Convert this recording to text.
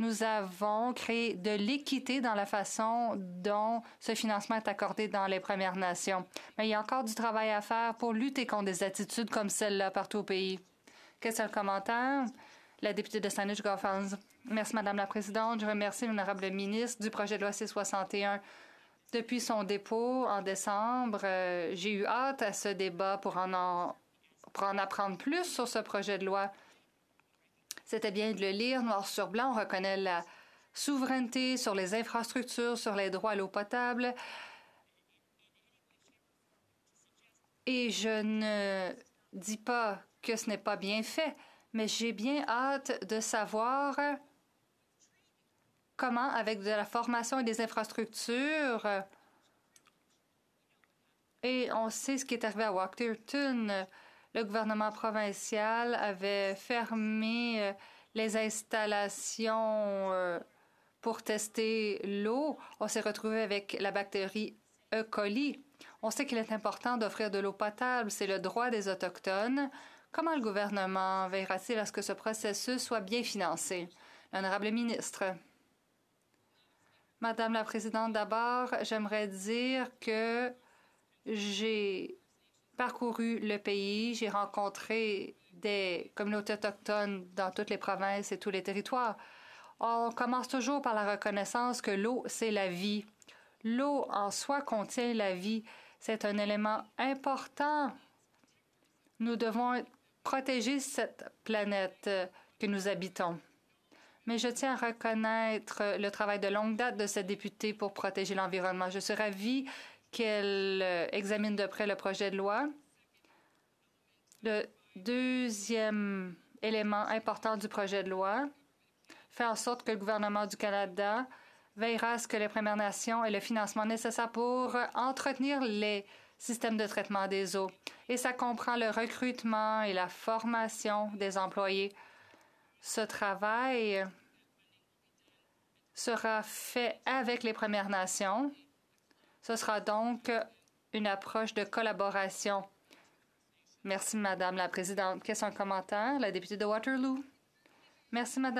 nous avons créé de l'équité dans la façon dont ce financement est accordé dans les Premières Nations. Mais il y a encore du travail à faire pour lutter contre des attitudes comme celle-là partout au pays. Question le commentaire? La députée de Saanich-Goffins. Merci, Madame la Présidente. Je remercie l'honorable ministre du projet de loi C-61 depuis son dépôt en décembre, euh, j'ai eu hâte à ce débat pour en, pour en apprendre plus sur ce projet de loi. C'était bien de le lire noir sur blanc. On reconnaît la souveraineté sur les infrastructures, sur les droits à l'eau potable. Et je ne dis pas que ce n'est pas bien fait, mais j'ai bien hâte de savoir comment, avec de la formation et des infrastructures, et on sait ce qui est arrivé à Walkerton, le gouvernement provincial avait fermé euh, les installations euh, pour tester l'eau. On s'est retrouvé avec la bactérie E. coli. On sait qu'il est important d'offrir de l'eau potable, c'est le droit des Autochtones. Comment le gouvernement veillera-t-il à ce que ce processus soit bien financé? L'honorable ministre. Madame la Présidente, d'abord, j'aimerais dire que j'ai parcouru le pays, j'ai rencontré des communautés autochtones dans toutes les provinces et tous les territoires. On commence toujours par la reconnaissance que l'eau, c'est la vie. L'eau en soi contient la vie. C'est un élément important. Nous devons protéger cette planète que nous habitons. Mais je tiens à reconnaître le travail de longue date de cette députée pour protéger l'environnement. Je suis ravie qu'elle euh, examine de près le projet de loi. Le deuxième élément important du projet de loi, fait en sorte que le gouvernement du Canada veillera à ce que les Premières Nations aient le financement nécessaire pour entretenir les systèmes de traitement des eaux. Et ça comprend le recrutement et la formation des employés. Ce travail sera fait avec les Premières Nations ce sera donc une approche de collaboration. Merci, Madame la Présidente. question commentaire? La députée de Waterloo. Merci, Madame.